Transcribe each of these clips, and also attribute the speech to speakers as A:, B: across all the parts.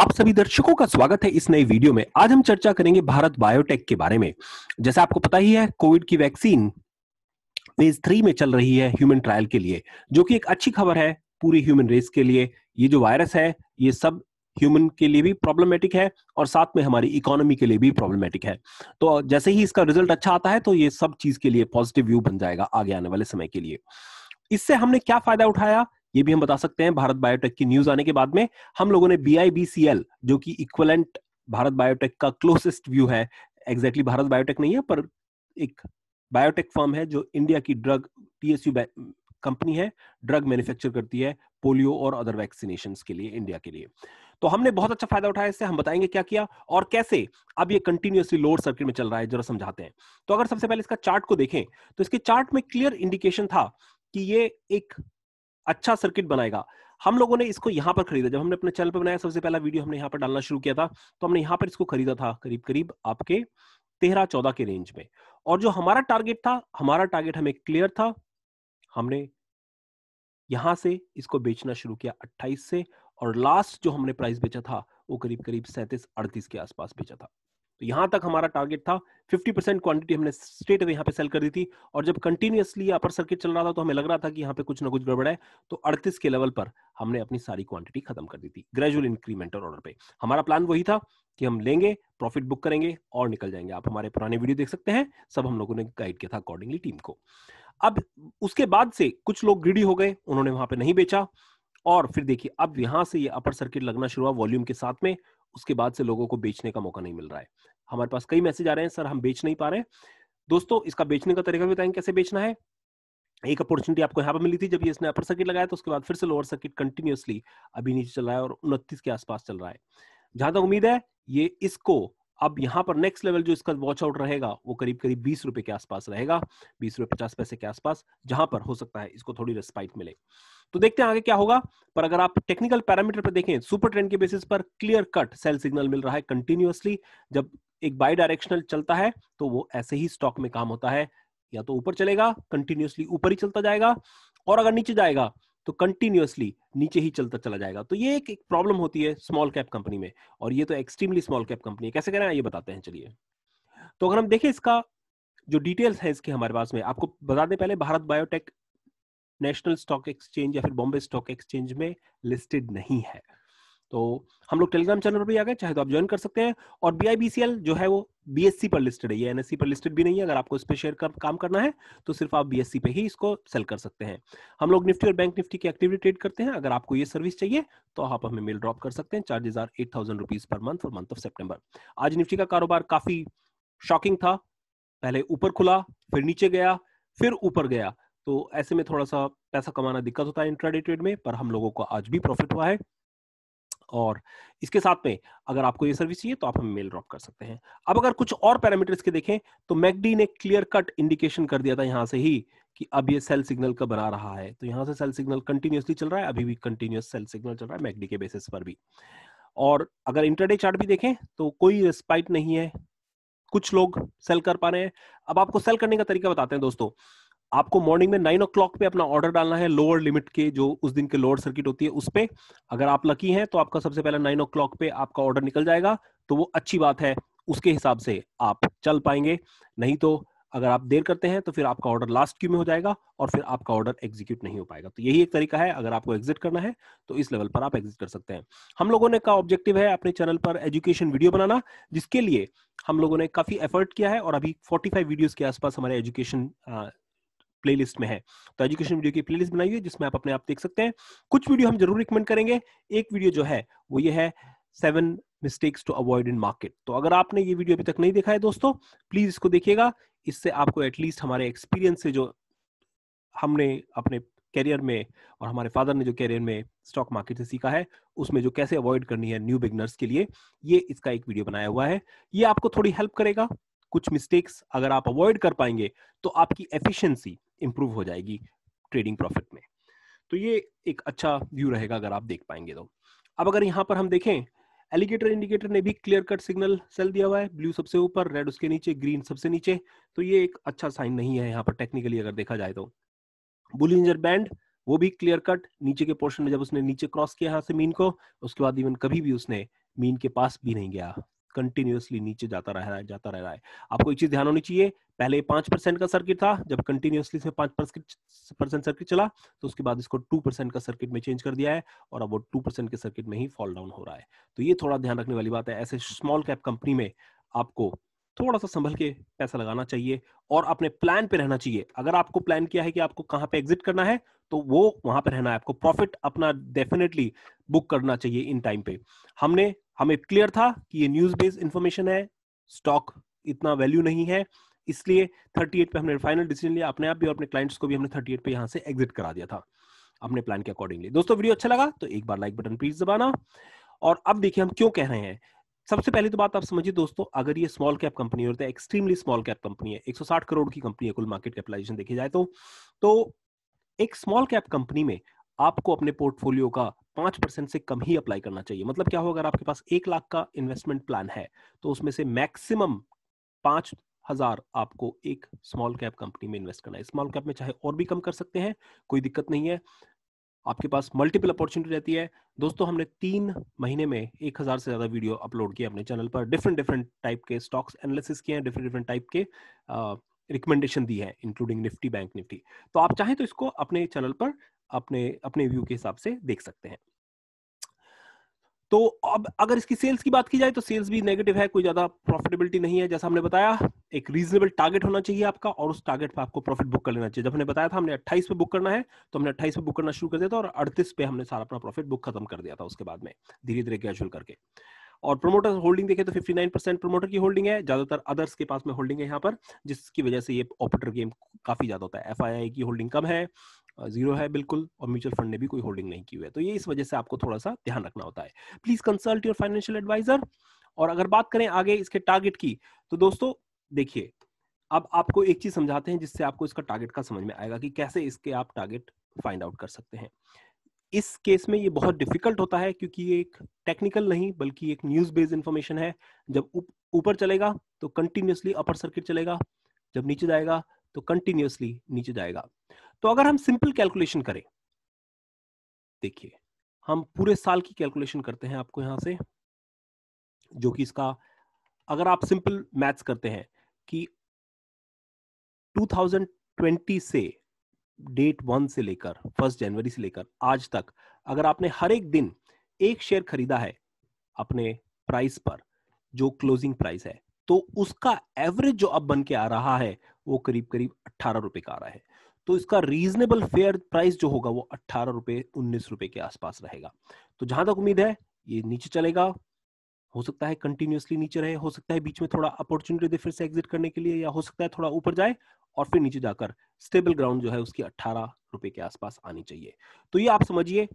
A: आप सभी दर्शकों का स्वागत है इस नए वीडियो में आज हम चर्चा करेंगे भारत बायोटेक के बारे में जैसे आपको पता ही है कोविड की वैक्सीन फेज थ्री में चल रही है ह्यूमन ट्रायल के लिए जो कि एक अच्छी खबर है पूरी ह्यूमन रेस के लिए ये जो वायरस है ये सब ह्यूमन के लिए भी प्रॉब्लमेटिक है और साथ में हमारी इकोनॉमी के लिए भी प्रॉब्लमेटिक है तो जैसे ही इसका रिजल्ट अच्छा आता है तो ये सब चीज के लिए पॉजिटिव व्यू बन जाएगा आगे आने वाले समय के लिए इससे हमने क्या फायदा उठाया ये भी हम बता सकते हैं भारत बायोटेक की न्यूज आने के बाद में हम लोगों ने बी जो कि इक्वलेंट भारत बायोटेक का क्लोजेस्ट व्यू है एग्जैक्टली exactly भारत बायोटेक नहीं है पर एक बायोटेक फर्म है जो इंडिया की ड्रग टीएसयू कंपनी है ड्रग मैन्युफैक्चर करती है पोलियो और अदर वैक्सीनेशन के लिए इंडिया के लिए तो हमने बहुत अच्छा फायदा उठाया इससे हम बताएंगे क्या किया और कैसे अब ये कंटिन्यूसली लोड सर्किट में चल रहा है जरा समझाते हैं तो अगर सबसे पहले इसका चार्ट को देखें तो इसके चार्ट में क्लियर इंडिकेशन था कि ये एक अच्छा सर्किट बनाएगा हम लोगों ने इसको यहाँ पर खरीदा जब हमने अपने चैनल पर बनाया सबसे पहला वीडियो हमने यहाँ पर डालना शुरू किया था तो हमने यहाँ पर इसको खरीदा था करीब करीब आपके तेरह चौदह के रेंज में और जो हमारा टारगेट था हमारा टारगेट हमें क्लियर था हमने यहां से इसको बेचना शुरू किया 28 से और लास्ट जो हमने प्राइस बेचा था वो करीब करीब सैंतीस अड़तीस के आसपास बेचा था तो यहां तक हमारा टारगेट था 50 परसेंट क्वांटिटी हमने स्ट्रेट अवे यहाँ पे सेल कर दी थी और जब कंटिन्यूसली अपर सर्किट चल रहा था तो हमें लग रहा था कि यहाँ पे कुछ ना कुछ गड़बड़ है तो 38 के लेवल पर हमने अपनी सारी क्वांटिटी खत्म कर दी थी ग्रेजुअल इंक्रीमेंट ऑर्डर पे हमारा प्लान वही था कि हम लेंगे प्रॉफिट बुक करेंगे और निकल जाएंगे आप हमारे पुराने वीडियो देख सकते हैं सब हम लोगों ने गाइड किया था अकॉर्डिंगली टीम को अब उसके बाद से कुछ लोग ग्रीडी हो गए उन्होंने वहां पे नहीं बेचा और फिर देखिए अब यहां से ये अपर सर्किट लगना शुरू हुआ वॉल्यूम के साथ में उसके बाद से लोगों को बेचने का मौका नहीं मिल रहा है हमारे पास कई मैसेज आ रहे हैं सर हम बेच नहीं पा रहे दोस्तों इसका बेचने का तरीका भी बताएंगे कैसे बेचना है एक अपॉर्चुनिटी आपको यहाँ पर मिली थी जब ये इसने अपर सर्किट लगाया तो उसके बाद फिर से लोअर सर्किट कंटिन्यूसली अभी नीचे चल रहा है और उनतीस के आसपास चल रहा है जहां तक उम्मीद है ये इसको अब यहाँ पर नेक्स्ट लेवल जो इसका वॉच आउट रहेगा वो करीब करीब बीस रुपए के आसपास रहेगा बीस रुपए पचास पैसे के आसपास जहां पर हो सकता है इसको थोड़ी रेस्पाइट मिले तो देखते हैं आगे क्या होगा पर अगर आप टेक्निकल पैरामीटर पर देखें सुपर ट्रेंड के बेसिस पर क्लियर कट सेल सिग्नल मिल रहा है कंटिन्यूअसली जब एक बाई डायरेक्शनल चलता है तो वो ऐसे ही स्टॉक में काम होता है या तो ऊपर चलेगा कंटिन्यूअसली ऊपर ही चलता जाएगा और अगर नीचे जाएगा तो कंटिन्यूअसली नीचे ही चलता चला जाएगा तो ये एक, एक प्रॉब्लम होती है स्मॉल कैप कंपनी में और ये तो एक्सट्रीमली स्मॉल कैप कंपनी है कैसे करें ये बताते हैं चलिए तो अगर हम देखें इसका जो डिटेल्स है इसके हमारे पास में आपको बता दें पहले Bharat Biotech National Stock Exchange या फिर बॉम्बे स्टॉक एक्सचेंज में लिस्टेड नहीं है तो हम लोग टेलीग्राम चैनल पर भी आ गए चाहे तो आप ज्वाइन कर सकते हैं और बी जो है वो सी पर लिस्टेड है ये एनएससी पर लिस्टेड भी नहीं है अगर आपको इस पर शेयर कर, काम करना है तो सिर्फ आप बीएससी पे ही इसको सेल कर सकते हैं हम लोग निफ्टी और बैंक निफ्टी की एक्टिविटी ट्रेड करते हैं अगर आपको ये सर्विस चाहिए तो आप हमें मेल ड्रॉप कर सकते हैं charges are eight thousand rupees per month for month of September आज निफ्टी का कारोबार काफी शॉकिंग था पहले ऊपर खुला फिर नीचे गया फिर ऊपर गया तो ऐसे में थोड़ा सा पैसा कमाना दिक्कत होता है इंट्राडे ट्रेड में पर हम लोगों को आज भी प्रॉफिट हुआ है और इसके साथ में अगर आपको ये सर्विस चाहिए तो आप हमें मेल ड्रॉप कर सकते हैं अब अगर कुछ और पैरामीटर्स के देखें तो मैकडी ने क्लियर कट इंडिकेशन कर दिया था यहाँ से ही कि अब ये सेल सिग्नल का बना रहा है तो यहाँ से सेल सिग्नल कंटिन्यूसली चल रहा है अभी भी कंटिन्यूस सेल सिग्नल चल रहा है मैकडी के बेसिस पर भी और अगर इंटरडे चार्ट भी देखें तो कोई रिस्पाइट नहीं है कुछ लोग सेल कर पा रहे हैं अब आपको सेल करने का तरीका बताते हैं दोस्तों आपको मॉर्निंग में नाइन ओ पे अपना ऑर्डर डालना है लोअर लिमिट के जो उस दिन के लोअर सर्किट होती है उस पर अगर आप लकी हैं तो आपका सबसे पहले नाइन ओ पे आपका ऑर्डर निकल जाएगा तो वो अच्छी बात है उसके हिसाब से आप चल पाएंगे नहीं तो अगर आप देर करते हैं तो फिर आपका ऑर्डर लास्ट क्यू में हो जाएगा और फिर आपका ऑर्डर एग्जीक्यूट नहीं हो पाएगा तो यही एक तरीका है अगर आपको एग्जिट करना है तो इस लेवल पर आप एग्जिट कर सकते हैं हम लोगों ने का ऑब्जेक्टिव है अपने चैनल पर एजुकेशन वीडियो बनाना जिसके लिए हम लोगों ने काफी एफर्ट किया है और अभी फोर्टी फाइव के आसपास हमारे एजुकेशन प्लेलिस्ट में है तो एजुकेशन वीडियो की प्लेलिस्ट बनाई है जिसमें आप अपने आप देख सकते हैं कुछ वीडियो हम जरूर रिकमेंड करेंगे एक वीडियो जो है वो ये है seven mistakes to avoid in market तो अगर आपने ये वीडियो अभी तक नहीं देखा है दोस्तों प्लीज इसको देखिएगा इससे आपको एटलीस्ट हमारे एक्सपीरियंस से जो हमने अपने कैरियर में और हमारे फादर ने जो कैरियर में स्टॉक मार्केट से सीखा है उसमें जो कैसे अवॉइड करनी है न्यू बिगनर्स के लिए ये इसका एक वीडियो बनाया हुआ है ये आपको थोड़ी हेल्प करेगा कुछ मिस्टेक्स अगर आप अवॉइड कर पाएंगे तो आपकी एफिशिएंसी इंप्रूव हो जाएगी ट्रेडिंग प्रॉफिट में तो ये एक अच्छा व्यू रहेगा अगर आप देख पाएंगे तो अब अगर यहाँ पर हम देखें एलिगेटर इंडिकेटर ने भी क्लियर कट सिग्नल सेल दिया हुआ है ब्लू सबसे ऊपर रेड उसके नीचे ग्रीन सबसे नीचे तो ये एक अच्छा साइन नहीं है यहाँ पर टेक्निकली अगर देखा जाए तो बुलिंजर बैंड वो भी क्लियर कट नीचे के पोर्शन में जब उसने नीचे क्रॉस किया यहाँ से मीन को उसके बाद इवन कभी भी उसने मीन के पास भी नहीं गया कंटिन्यूसली नीचे जाता रह रहा है जाता रह रहा है आपको एक चीज ध्यान होनी चाहिए पहले पांच परसेंट का सर्किट था जब कंटिन्यूसली से पांच परसेंट सर्किट चला तो उसके बाद इसको टू परसेंट का सर्किट में चेंज कर दिया है और अब वो टू परसेंट के सर्किट में ही फॉल डाउन हो रहा है तो ये थोड़ा ध्यान रखने वाली बात है ऐसे स्मॉल कैप कंपनी में आपको थोड़ा सा संभल के पैसा लगाना चाहिए और अपने प्लान पे रहना चाहिए अगर आपको प्लान किया है कि आपको कहाँ पे एग्जिट करना है तो वो वहां पे रहना है आपको प्रॉफिट अपना डेफिनेटली बुक करना चाहिए इन टाइम पे हमने हमें क्लियर था कि ये न्यूज बेस्ड इन्फॉर्मेशन है स्टॉक इतना वैल्यू नहीं है इसलिए 38 पे हमने फाइनल डिसीजन लिया अपने आप भी और अपने क्लाइंट्स को भी हमने 38 पे यहाँ से एग्जिट करा दिया था अपने प्लान के अकॉर्डिंगली दोस्तों वीडियो अच्छा लगा तो एक बार लाइक बटन प्लीज दबाना और अब देखिए हम क्यों कह रहे हैं सबसे पहले तो बात आप समझिए दोस्तों अगर ये स्मॉल कैप कंपनी होती है एक्सट्रीमली स्मॉल कैप कंपनी है 160 करोड़ की कंपनी है कुल मार्केट कैपिटलाइजेशन देखी जाए तो तो एक स्मॉल कैप कंपनी में आपको अपने पोर्टफोलियो का पांच परसेंट से कम ही अप्लाई करना चाहिए मतलब क्या हो अगर आपके पास एक लाख का इन्वेस्टमेंट प्लान है तो उसमें से मैक्सिमम पांच हजार आपको एक स्मॉल कैप कंपनी में इन्वेस्ट करना है स्मॉल कैप में चाहे और भी कम कर सकते हैं कोई दिक्कत नहीं है आपके पास मल्टीपल अपॉर्चुनिटी रहती है दोस्तों हमने तीन महीने में एक हजार से ज्यादा वीडियो अपलोड किए अपने चैनल पर डिफरेंट डिफरेंट टाइप के स्टॉक्स एनालिसिस किए हैं डिफरेंट डिफरेंट टाइप के रिकमेंडेशन दी है इंक्लूडिंग निफ्टी बैंक निफ्टी तो आप चाहें तो इसको अपने चैनल पर अपने अपने व्यू के हिसाब से देख सकते हैं तो अब अगर इसकी सेल्स की बात की जाए तो सेल्स भी नेगेटिव है कोई ज्यादा प्रॉफिटेबिलिटी नहीं है जैसा हमने बताया एक रीजनेबल टारगेट होना चाहिए आपका और उस टारगेट पर आपको प्रॉफिट बुक कर लेना चाहिए जब हमने बताया था हमने 28 पे बुक करना है तो हमने 28 पे बुक करना शुरू कर दिया था और 38 पे हमने सारा अपना प्रॉफिट बुक खत्म कर दिया था उसके बाद में धीरे धीरे कैजुअल करके और प्रोमोटर होल्डिंग देखे तो 59 परसेंट प्रोमोटर की होल्डिंग है ज्यादातर अदर्स के पास में होल्डिंग है यहाँ पर जिसकी वजह से ये ऑपरेटर गेम काफी ज्यादा होता है एफ की होल्डिंग कम है जीरो है बिल्कुल और म्यूचुअल फंड ने भी कोई होल्डिंग नहीं की हुई है तो ये इस वजह से आपको थोड़ा सा ध्यान रखना होता है please consult your financial advisor और अगर बात करें आगे इसके टारगेट की तो दोस्तों देखिए अब आपको एक चीज समझाते हैं जिससे आपको इसका टारगेट का समझ में आएगा कि कैसे इसके आप टारगेट फाइंड आउट कर सकते हैं इस केस में ये बहुत डिफिकल्ट होता है क्योंकि ये एक टेक्निकल नहीं बल्कि एक न्यूज बेस्ड इंफॉर्मेशन है जब ऊपर चलेगा तो कंटिन्यूसली अपर सर्किट चलेगा जब नीचे जाएगा तो कंटिन्यूसली नीचे जाएगा तो अगर हम सिंपल कैलकुलेशन करें देखिए हम पूरे साल की कैलकुलेशन करते हैं आपको यहां से जो कि इसका अगर आप सिंपल मैथ्स करते हैं कि 2020 से डेट वन से लेकर फर्स्ट जनवरी से लेकर आज तक अगर आपने हर एक दिन एक शेयर खरीदा है अपने प्राइस पर जो क्लोजिंग प्राइस है तो उसका एवरेज जो अब बन के आ रहा है वो करीब करीब अट्ठारह रुपए का आ रहा है तो इसका रीजनेबल फेयर प्राइस जो होगा वो अट्ठारह रुपए उन्नीस रुपए के आसपास रहेगा तो जहां तक उम्मीद है ये नीचे चलेगा हो सकता है कंटिन्यूसली नीचे रहे हो सकता है बीच में थोड़ा अपॉर्चुनिटी दे फिर से एग्जिट करने के लिए या हो सकता है थोड़ा ऊपर जाए और फिर नीचे जाकर स्टेबल ग्राउंड जो है उसकी अट्ठारह रुपए के आसपास आनी चाहिए तो ये आप समझिए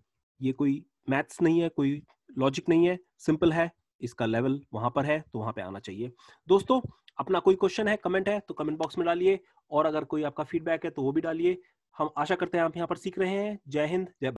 A: ये कोई मैथ्स नहीं है कोई लॉजिक नहीं है सिंपल है इसका लेवल वहां पर है तो वहां पे आना चाहिए दोस्तों अपना कोई क्वेश्चन है कमेंट है तो कमेंट बॉक्स में डालिए और अगर कोई आपका फीडबैक है तो वो भी डालिए हम आशा करते हैं आप यहाँ पर सीख रहे हैं जय हिंद जय